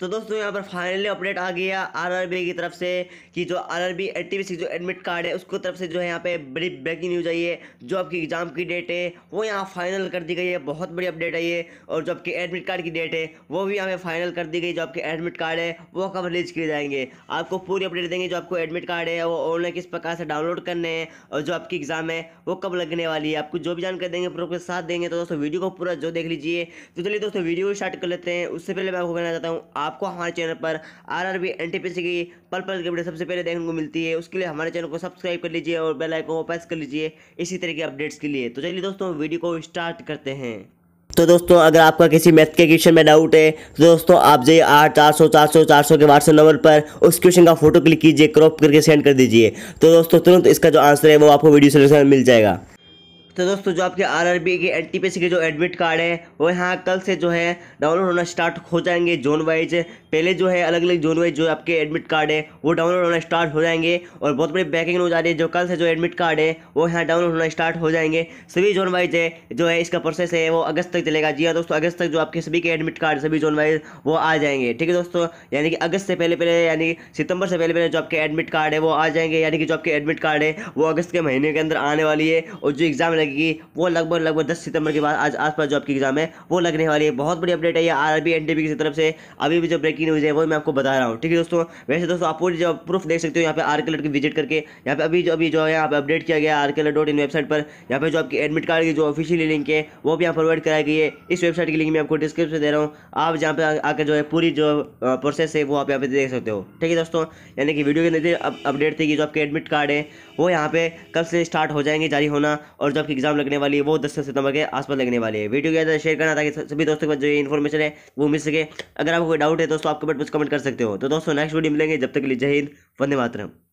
तो दोस्तों यहाँ पर फाइनली अपडेट आ गया आरआरबी की तरफ से कि जो आरआरबी एटीबीसी जो एडमिट कार्ड है उसको तरफ से जो है यहाँ पे बड़ी ब्रेकिंग न्यूज आई है जो आपकी एग्जाम की डेट है वो यहाँ फाइनल कर दी गई है बहुत बड़ी अपडेट आई है और जो आपके एडमिट कार्ड की डेट है वो भी यहाँ पे फाइनल कर दी गई जो आपके एडमिट कार्ड है वो कब रिलीज किए जाएंगे आपको पूरी अपडेट देंगे जो आपको एडमिट कार्ड है वो ऑनलाइन किस प्रकार से डाउनलोड करने हैं और जो आपकी एग्जाम है वो कब लगने वाली है आपको जो भी जानकारी देंगे प्रूफ के साथ देंगे तो दोस्तों वीडियो को पूरा जो देख लीजिए तो चलिए दोस्तों वीडियो स्टार्ट कर लेते हैं उससे पहले मैं आपको कहना चाहता हूँ आप आपको हमारे चैनल पर R R B N T P C की पल पल की वीडियो सबसे पहले देखने को मिलती है उसके लिए हमारे चैनल को सब्सक्राइब कर लीजिए और बेल आइकन को प्रेस कर लीजिए इसी तरह की अपडेट्स के लिए तो चलिए दोस्तों वीडियो को स्टार्ट करते हैं तो दोस्तों अगर आपका किसी मैथ के क्वेश्चन में डाउट है तो दोस्तों आप जाइए आठ चार सौ चार सौ चार सौ के व्हाट्सएप नंबर पर उस क्वेश्चन का फोटो क्लिक कीजिए क्रॉप करके सेंड कर दीजिए तो दोस्तों तुरंत इसका जो आंसर है वो आपको वीडियो सोल्यूशन मिल जाएगा तो दोस्तों जो आपके आरआरबी के सी के जो एडमिट कार्ड है वो यहाँ कल से जो है डाउनलोड होना स्टार्ट हो जाएंगे जोन वाइज पहले जो है अलग अलग जोन वाइज जो आपके एडमिट कार्ड है वो डाउनलोड होना स्टार्ट हो जाएंगे और बहुत बड़ी बैकिंग न्यूज आ रही है जो कल से जो एडमिट कार्ड है वो यहाँ डाउनलोड होना स्टार्ट हो जाएंगे सभी जोन वाइज है जो है इसका प्रोसेस है वो अगस्त तक चलेगा जी हाँ दोस्तों अगस्त तक जो आपके सभी के एडमिट कार्ड सभी जोन वाइज वो आ जाएंगे ठीक है दोस्तों यानी कि अगस्त से पहले पहले यानी सितंबर से पहले पहले जो आपके एडमिट कार्ड है वो आ जाएंगे यानी कि जो आपके एडमिट कार्ड है वो अगस्त के महीने के अंदर आने वाली है और जो एग्जाम लगेगी वो लगभग लगभग दस सितंबर के बाद आज आसपास जो आपकी एग्जाम है वो लगने वाली है बहुत बड़ी अपडेट है ये आर बी एन की तरफ से अभी भी जो ब्रेकिंग न्यूज़ है वो मैं आपको बता रहा हूँ ठीक है दोस्तों वैसे दोस्तों आप पूरी जो प्रूफ देख सकते हो यहाँ पे आर के विजिट करके यहाँ पे अभी जो अभी जो है यहाँ पे अपडेट किया गया आर के इन वेबसाइट पर यहाँ पे जो आपकी एडमिट कार्ड की जो ऑफिशियली लिंक है वो भी यहाँ प्रोवाइड कराई गई है इस वेबसाइट की लिंक मैं आपको डिस्क्रिप्शन दे रहा हूँ आप जहाँ पे आकर जो है पूरी जो प्रोसेस है वो आप यहाँ पे देख सकते हो ठीक है दोस्तों यानी कि वीडियो के अंदर अपडेट थी कि जो आपके एडमिट कार्ड है वो यहाँ पे कब से स्टार्ट हो जाएंगे जारी होना और जो एग्जाम लगने वाली है वो दस सितंबर के आसपास लगने वाली है वीडियो के अंदर शेयर करना ताकि सभी दोस्तों के पास जो ये इन्फॉर्मेशन है वो मिल सके अगर आपको कोई डाउट है दोस्तों आप कमेंट कुछ कमेंट कर सकते हो तो दोस्तों नेक्स्ट वीडियो मिलेंगे जब तक के लिए जय हिंद वंदे मातरम